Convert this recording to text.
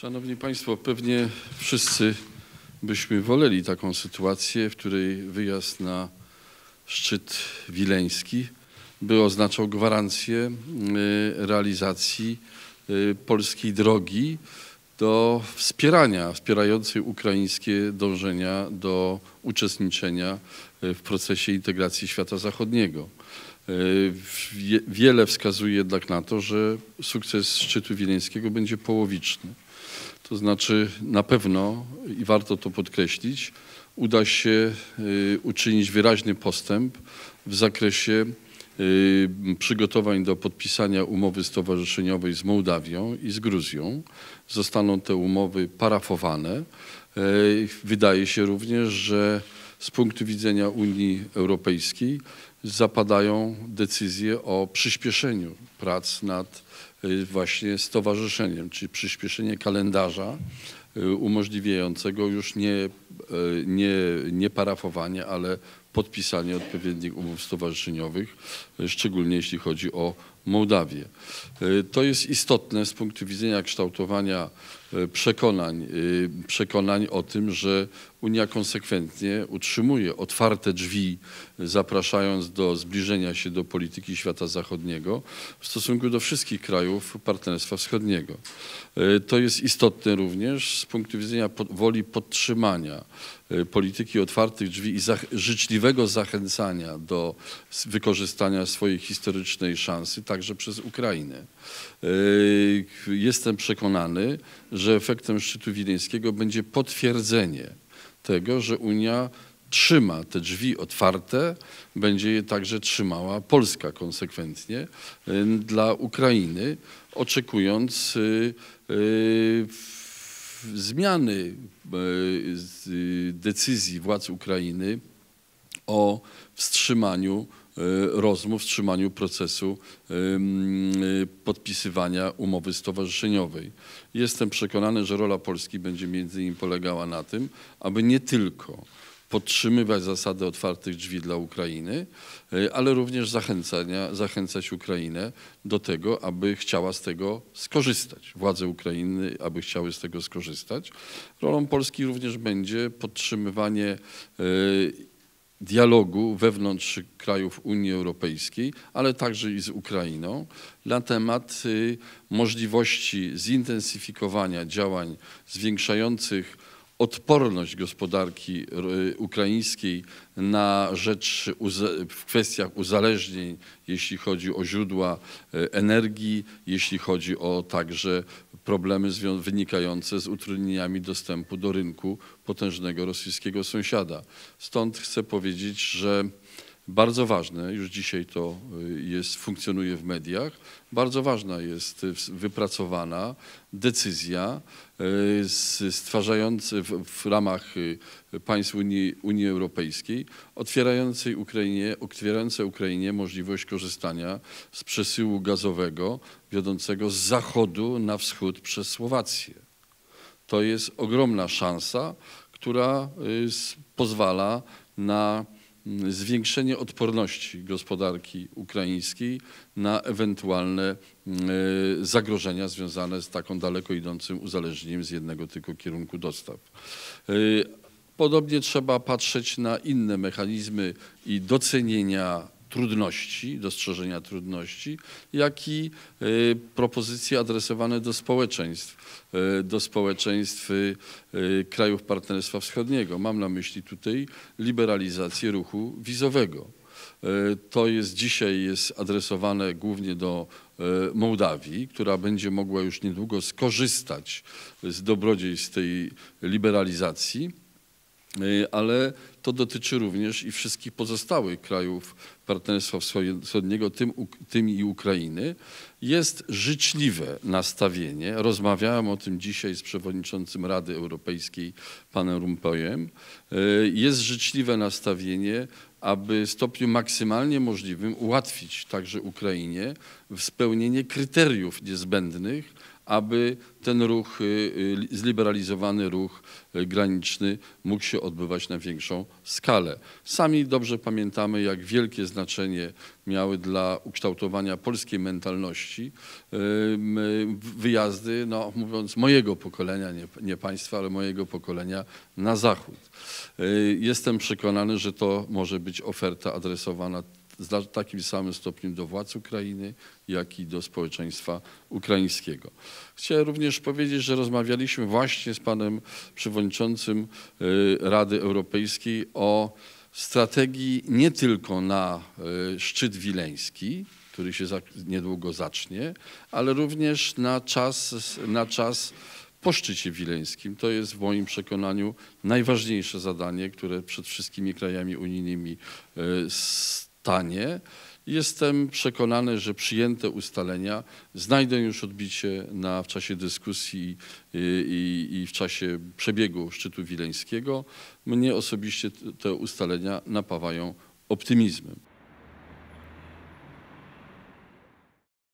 Szanowni Państwo, pewnie wszyscy byśmy woleli taką sytuację, w której wyjazd na szczyt wileński by oznaczał gwarancję y, realizacji y, polskiej drogi do wspierania, wspierającej ukraińskie dążenia do uczestniczenia y, w procesie integracji świata zachodniego. E, wiele wskazuje jednak na to, że sukces szczytu wileńskiego będzie połowiczny. To znaczy na pewno, i warto to podkreślić, uda się e, uczynić wyraźny postęp w zakresie e, przygotowań do podpisania umowy stowarzyszeniowej z Mołdawią i z Gruzją. Zostaną te umowy parafowane. Wydaje się również, że z punktu widzenia Unii Europejskiej zapadają decyzje o przyspieszeniu prac nad y, właśnie stowarzyszeniem, czyli przyspieszenie kalendarza y, umożliwiającego już nie E, nie, nie parafowanie, ale podpisanie odpowiednich umów stowarzyszeniowych, szczególnie jeśli chodzi o Mołdawię. E, to jest istotne z punktu widzenia kształtowania e, przekonań, przekonań o tym, że Unia konsekwentnie utrzymuje otwarte drzwi, zapraszając do zbliżenia się do polityki świata zachodniego w stosunku do wszystkich krajów Partnerstwa Wschodniego. To jest istotne również z punktu widzenia woli podtrzymania Y, polityki otwartych drzwi i życzliwego zachęcania do wykorzystania swojej historycznej szansy także przez Ukrainę. Y, jestem przekonany, że efektem szczytu wileńskiego będzie potwierdzenie tego, że Unia trzyma te drzwi otwarte, będzie je także trzymała Polska konsekwentnie y, dla Ukrainy, oczekując zmiany e, decyzji władz Ukrainy o wstrzymaniu e, rozmów, wstrzymaniu procesu e, podpisywania umowy stowarzyszeniowej. Jestem przekonany, że rola Polski będzie między innymi polegała na tym, aby nie tylko podtrzymywać zasadę otwartych drzwi dla Ukrainy, y, ale również zachęcania, zachęcać Ukrainę do tego, aby chciała z tego skorzystać. Władze Ukrainy, aby chciały z tego skorzystać. Rolą Polski również będzie podtrzymywanie y, dialogu wewnątrz krajów Unii Europejskiej, ale także i z Ukrainą na temat y, możliwości zintensyfikowania działań zwiększających odporność gospodarki e, ukraińskiej na rzecz w kwestiach uzależnień, jeśli chodzi o źródła e, energii, jeśli chodzi o także problemy wynikające z utrudnieniami dostępu do rynku potężnego rosyjskiego sąsiada. Stąd chcę powiedzieć, że bardzo ważne, już dzisiaj to y, jest, funkcjonuje w mediach, bardzo ważna jest y, wypracowana decyzja y, stwarzająca w, w ramach państw Unii, Unii, Europejskiej, otwierającej Ukrainie, otwierające Ukrainie możliwość korzystania z przesyłu gazowego wiodącego z zachodu na wschód przez Słowację. To jest ogromna szansa, która pozwala na zwiększenie odporności gospodarki ukraińskiej na ewentualne e, zagrożenia związane z taką daleko idącym uzależnieniem z jednego tylko kierunku dostaw. E, podobnie trzeba patrzeć na inne mechanizmy i docenienia trudności, dostrzeżenia trudności, jak i y, propozycje adresowane do społeczeństw, y, do społeczeństw y, krajów Partnerstwa Wschodniego. Mam na myśli tutaj liberalizację ruchu wizowego. To jest dzisiaj jest adresowane głównie do Mołdawii, która będzie mogła już niedługo skorzystać z dobrodziejstw tej liberalizacji Y, ale to dotyczy również i wszystkich pozostałych krajów Partnerstwa Wschodniego, tym, tym, i Ukrainy, jest życzliwe nastawienie. Rozmawiałem o tym dzisiaj z przewodniczącym Rady Europejskiej, panem Rumpojem. Y, jest życzliwe nastawienie, aby w stopniu maksymalnie możliwym ułatwić także Ukrainie spełnienie kryteriów niezbędnych, aby ten ruch, y, y, zliberalizowany ruch y, graniczny mógł się odbywać na większą skalę. Sami dobrze pamiętamy, jak wielkie znaczenie miały dla ukształtowania polskiej mentalności wyjazdy, no, mówiąc mojego pokolenia, nie, nie państwa, ale mojego pokolenia na zachód. Jestem przekonany, że to może być oferta adresowana z takim samym stopniem do władz Ukrainy, jak i do społeczeństwa ukraińskiego. Chciałem również powiedzieć, że rozmawialiśmy właśnie z panem przewodniczącym y, Rady Europejskiej o strategii nie tylko na y, szczyt wileński, który się niedługo zacznie, ale również na czas, na czas po szczycie wileńskim. To jest w moim przekonaniu najważniejsze zadanie, które przed wszystkimi krajami unijnymi y, stanie. Jestem przekonany, że przyjęte ustalenia znajdą już odbicie na, w czasie dyskusji y, i, i w czasie przebiegu szczytu wileńskiego. Mnie osobiście te ustalenia napawają optymizmem.